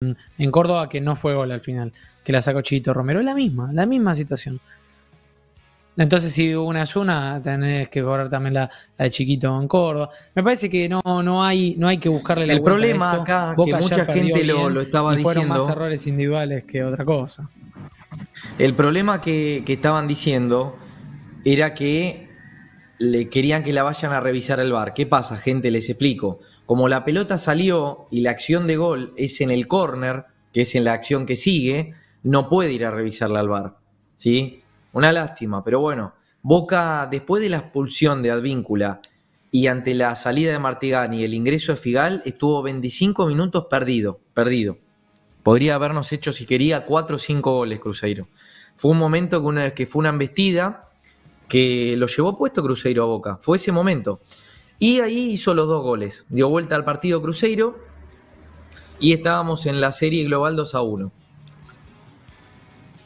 Mm, en Córdoba que no fue gol al final, que la sacó Chito Romero. Es la misma, la misma situación. Entonces, si una es una, tenés que cobrar también la, de Chiquito en Córdoba. Me parece que no, no, hay, no hay que buscarle la El problema acá, que mucha gente lo, estaba fueron diciendo. más errores individuales que otra cosa. El problema que, que estaban diciendo era que le querían que la vayan a revisar el bar. ¿Qué pasa, gente? Les explico. Como la pelota salió y la acción de gol es en el córner, que es en la acción que sigue, no puede ir a revisarla al bar. ¿Sí? Una lástima, pero bueno. Boca, después de la expulsión de Advíncula y ante la salida de Martigani y el ingreso de Figal, estuvo 25 minutos perdido, perdido. Podría habernos hecho, si quería, 4 o 5 goles, Cruzeiro. Fue un momento que una vez que fue una embestida, que lo llevó puesto Cruzeiro a Boca. Fue ese momento. Y ahí hizo los dos goles. Dio vuelta al partido Cruzeiro y estábamos en la serie global 2 a 1.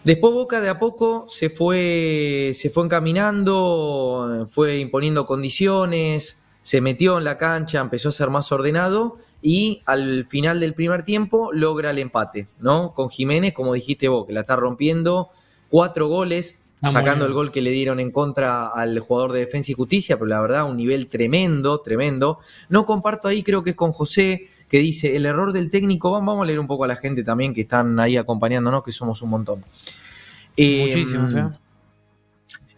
Después Boca de a poco se fue, se fue encaminando, fue imponiendo condiciones, se metió en la cancha, empezó a ser más ordenado y al final del primer tiempo logra el empate, ¿no? Con Jiménez, como dijiste vos, que la está rompiendo, cuatro goles, Ah, sacando el gol que le dieron en contra al jugador de Defensa y Justicia, pero la verdad, un nivel tremendo, tremendo. No comparto ahí, creo que es con José, que dice, el error del técnico, vamos a leer un poco a la gente también que están ahí acompañándonos, que somos un montón. Eh, Muchísimos, ¿eh? Em,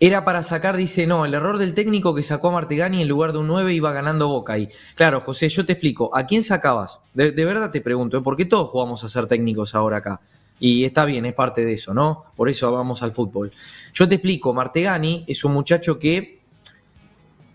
era para sacar, dice, no, el error del técnico que sacó a Martegani en lugar de un 9 iba ganando Boca ahí. Claro, José, yo te explico, ¿a quién sacabas? De, verdad te pregunto, ¿eh? ¿por qué todos jugamos a ser técnicos ahora acá? Y está bien, es parte de eso, ¿no? Por eso vamos al fútbol. Yo te explico, Martegani es un muchacho que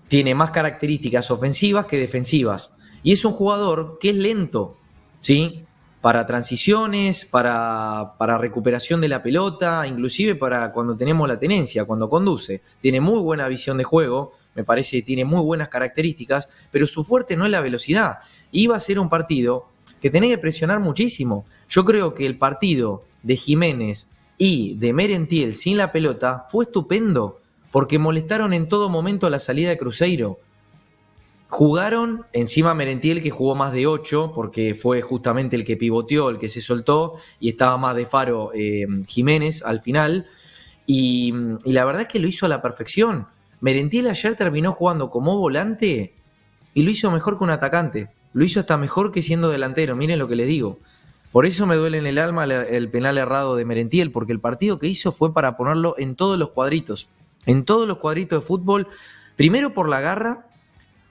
tiene más características ofensivas que defensivas. Y es un jugador que es lento, ¿sí? Para transiciones, para, para recuperación de la pelota, inclusive para cuando tenemos la tenencia, cuando conduce. Tiene muy buena visión de juego, me parece que tiene muy buenas características, pero su fuerte no es la velocidad. Iba a ser un partido que tenía que presionar muchísimo. Yo creo que el partido de Jiménez y de Merentiel sin la pelota fue estupendo, porque molestaron en todo momento la salida de Cruzeiro. Jugaron, encima Merentiel que jugó más de 8, porque fue justamente el que pivoteó, el que se soltó, y estaba más de faro eh, Jiménez al final. Y, y, la verdad es que lo hizo a la perfección. Merentiel ayer terminó jugando como volante y lo hizo mejor que un atacante. Lo hizo hasta mejor que siendo delantero, miren lo que les digo. Por eso me duele en el alma el penal errado de Merentiel, porque el partido que hizo fue para ponerlo en todos los cuadritos. En todos los cuadritos de fútbol, primero por la garra,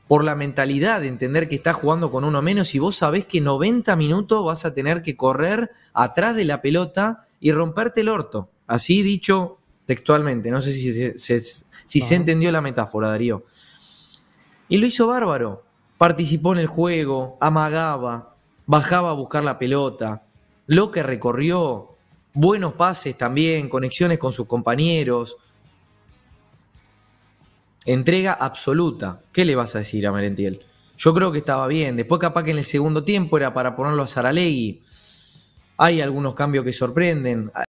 por la mentalidad de entender que estás jugando con uno menos y vos sabés que 90 minutos vas a tener que correr atrás de la pelota y romperte el orto. Así dicho textualmente, no sé si, si se entendió la metáfora, Darío. Y lo hizo bárbaro. Participó en el juego, amagaba, bajaba a buscar la pelota, lo que recorrió, buenos pases también, conexiones con sus compañeros. Entrega absoluta. ¿Qué le vas a decir a Merentiel? Yo creo que estaba bien. Después capaz que en el segundo tiempo era para ponerlo a Saralegui. Hay algunos cambios que sorprenden.